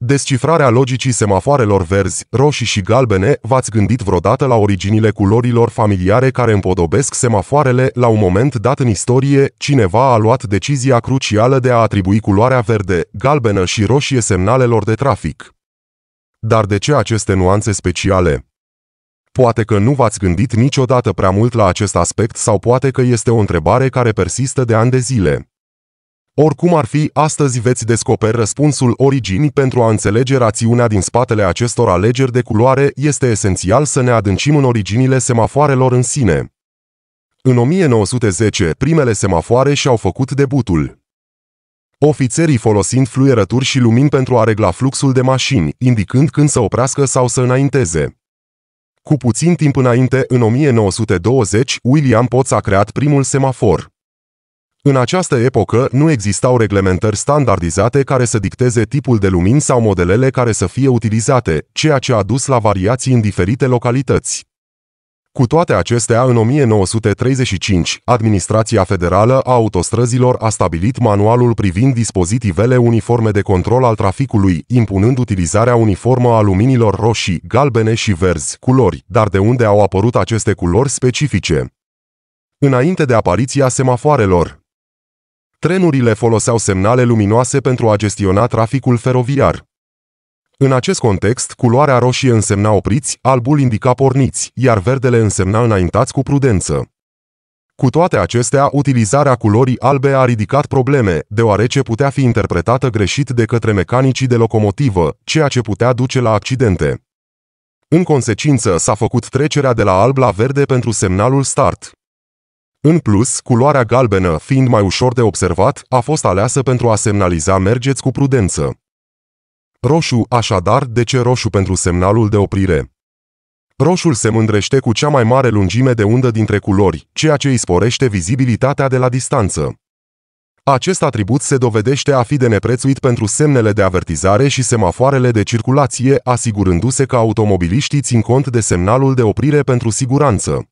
Descifrarea logicii semafoarelor verzi, roșii și galbene, v-ați gândit vreodată la originile culorilor familiare care împodobesc semafoarele la un moment dat în istorie, cineva a luat decizia crucială de a atribui culoarea verde, galbenă și roșie semnalelor de trafic. Dar de ce aceste nuanțe speciale? Poate că nu v-ați gândit niciodată prea mult la acest aspect sau poate că este o întrebare care persistă de ani de zile. Oricum ar fi, astăzi veți descoperi răspunsul originii pentru a înțelege rațiunea din spatele acestor alegeri de culoare, este esențial să ne adâncim în originile semafoarelor în sine. În 1910, primele semafoare și-au făcut debutul. Ofițerii folosind fluierături și lumini pentru a regla fluxul de mașini, indicând când să oprească sau să înainteze. Cu puțin timp înainte, în 1920, William Potts a creat primul semafor. În această epocă nu existau reglementări standardizate care să dicteze tipul de lumini sau modelele care să fie utilizate, ceea ce a dus la variații în diferite localități. Cu toate acestea, în 1935, Administrația Federală a Autostrăzilor a stabilit manualul privind dispozitivele uniforme de control al traficului, impunând utilizarea uniformă a luminilor roșii, galbene și verzi, culori, dar de unde au apărut aceste culori specifice? Înainte de apariția semafoarelor, trenurile foloseau semnale luminoase pentru a gestiona traficul feroviar. În acest context, culoarea roșie însemna opriți, albul indica porniți, iar verdele însemna înaintați cu prudență. Cu toate acestea, utilizarea culorii albe a ridicat probleme, deoarece putea fi interpretată greșit de către mecanicii de locomotivă, ceea ce putea duce la accidente. În consecință, s-a făcut trecerea de la alb la verde pentru semnalul start. În plus, culoarea galbenă, fiind mai ușor de observat, a fost aleasă pentru a semnaliza mergeți cu prudență. Roșu, așadar, de ce roșu pentru semnalul de oprire? Roșul se mândrește cu cea mai mare lungime de undă dintre culori, ceea ce îi sporește vizibilitatea de la distanță. Acest atribut se dovedește a fi de neprețuit pentru semnele de avertizare și semafoarele de circulație, asigurându-se că automobiliștii țin cont de semnalul de oprire pentru siguranță.